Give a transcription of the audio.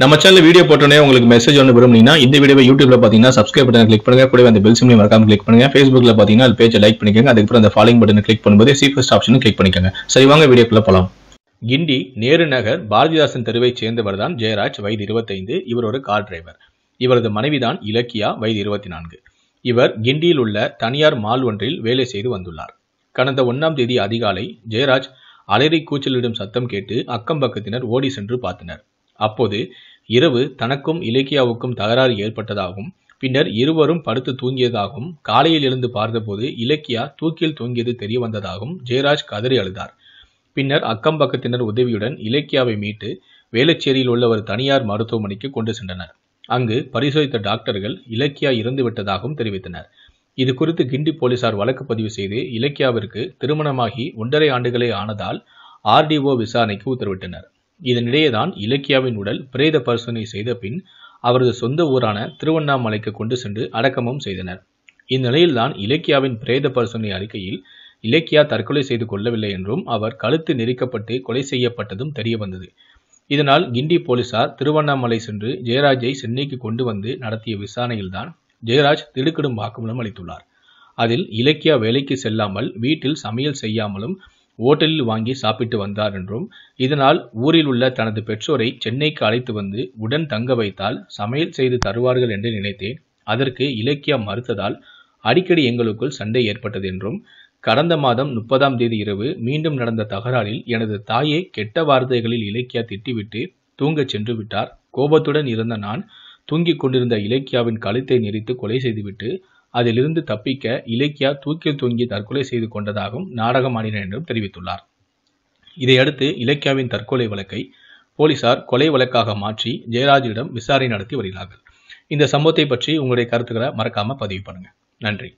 நம்ம channel video போட்டோன்னே உங்களுக்கு மெசேஜ் ஒன்று விரும்புனீங்கன்னா இந்த வீடியோ யூடியூப்ல பார்த்தீங்கன்னா சப்ஸ்கிரைப் பட்டன் கிளிக் பண்ணுங்க கூட அந்த பெல் சிம்லையும் மறக்காம கிளிக் பண்ணுங்க ஃபேஸ்புக்ல பார்த்தீங்கன்னா அது பேஜை லைக் பண்ணிக்கோங்க அதுக்கப்புறம் அந்த ஃபாலோயிங் பட்டன் கிளிக் பண்ணும்போது சீஃபஸ்ட் ஆப்ஷனும் கிளிக் பண்ணிக்கோங்க சரி வாங்க வீடியோக்குள்ள போகலாம் கிண்டி நேரு நகர் பாரதிதாசன் தெருவை சேர்ந்தவர் தான் ஜெயராஜ் வயது இருபத்தைந்து இவர் ஒரு கார் டிரைவர் இவரது மனைவிதான் இலக்கியா வயது இருபத்தி நான்கு இவர் கிண்டியில் உள்ள தனியார் மால் ஒன்றில் வேலை செய்து வந்துள்ளார் கடந்த ஒன்றாம் தேதி அதிகாலை ஜெயராஜ் அலறி கூச்சலிடும் சத்தம் கேட்டு அக்கம் பக்கத்தினர் ஓடி சென்று பார்த்தனர் அப்போது இரவு தனக்கும் இலக்கியாவுக்கும் தகராறு ஏற்பட்டதாகவும் பின்னர் இருவரும் படுத்து தூங்கியதாகவும் காலையில் எழுந்து பார்த்தபோது இலக்கியா தூக்கில் தூங்கியது தெரிய வந்ததாகவும் ஜெயராஜ் கதறி அழுதார் பின்னர் அக்கம் பக்கத்தினர் உதவியுடன் இலக்கியாவை மீட்டு வேலச்சேரியில் உள்ள ஒரு தனியார் மருத்துவமனைக்கு கொண்டு சென்றனர் அங்கு பரிசோதித்த டாக்டர்கள் இலக்கியா இறந்து விட்டதாகவும் தெரிவித்தனர் இது குறித்து கிண்டி போலீசார் வழக்கு பதிவு செய்து இலக்கியாவிற்கு திருமணமாகி ஒன்றரை ஆண்டுகளே ஆனதால் ஆர்டிஓ விசாரணைக்கு உத்தரவிட்டனர் இதனிடையேதான் இலக்கியாவின் உடல் பிரேத பரிசோதனை செய்த பின் அவரது சொந்த ஊரான திருவண்ணாமலைக்கு கொண்டு சென்று அடக்கமும் செய்தனர் இந்நிலையில்தான் இலக்கியாவின் பிரேத பரிசோதனை அறிக்கையில் இலக்கியா தற்கொலை செய்து கொள்ளவில்லை என்றும் அவர் கழுத்து நெரிக்கப்பட்டு கொலை செய்யப்பட்டதும் தெரிய வந்தது இதனால் கிண்டி போலீசார் திருவண்ணாமலை சென்று ஜெயராஜை சென்னைக்கு கொண்டு வந்து நடத்திய விசாரணையில்தான் ஜெயராஜ் திடுக்கிடும் வாக்குமூலம் அளித்துள்ளார் அதில் இலக்கியா வேலைக்கு செல்லாமல் வீட்டில் சமையல் செய்யாமலும் ஓட்டலில் வாங்கி சாப்பிட்டு வந்தார் என்றும் இதனால் ஊரில் உள்ள தனது பெற்றோரை சென்னைக்கு அழைத்து வந்து உடன் தங்க வைத்தால் சமையல் செய்து தருவார்கள் என்று நினைத்தேன் அதற்கு இலக்கியா மறுத்ததால் அடிக்கடி எங்களுக்குள் சண்டை ஏற்பட்டது என்றும் கடந்த மாதம் முப்பதாம் தேதி இரவு மீண்டும் நடந்த தகராறில் எனது தாயை கெட்ட வார்த்தைகளில் இலக்கியா திட்டிவிட்டு தூங்கச் சென்று விட்டார் கோபத்துடன் இருந்த நான் தூங்கிக் கொண்டிருந்த இலக்கியாவின் கழுத்தை நெறித்து கொலை செய்துவிட்டு அதிலிருந்து தப்பிக்க இலக்கியா தூக்கில் தொங்கி தற்கொலை செய்து கொண்டதாகவும் நாடகமாடினர் என்றும் தெரிவித்துள்ளார் இதையடுத்து இலக்கியாவின் தற்கொலை வழக்கை போலீசார் கொலை வழக்காக மாற்றி ஜெயராஜிடம் விசாரணை நடத்தி வருகிறார்கள் இந்த சம்பவத்தை பற்றி உங்களுடைய கருத்துக்களை மறக்காம பதிவு பண்ணுங்க நன்றி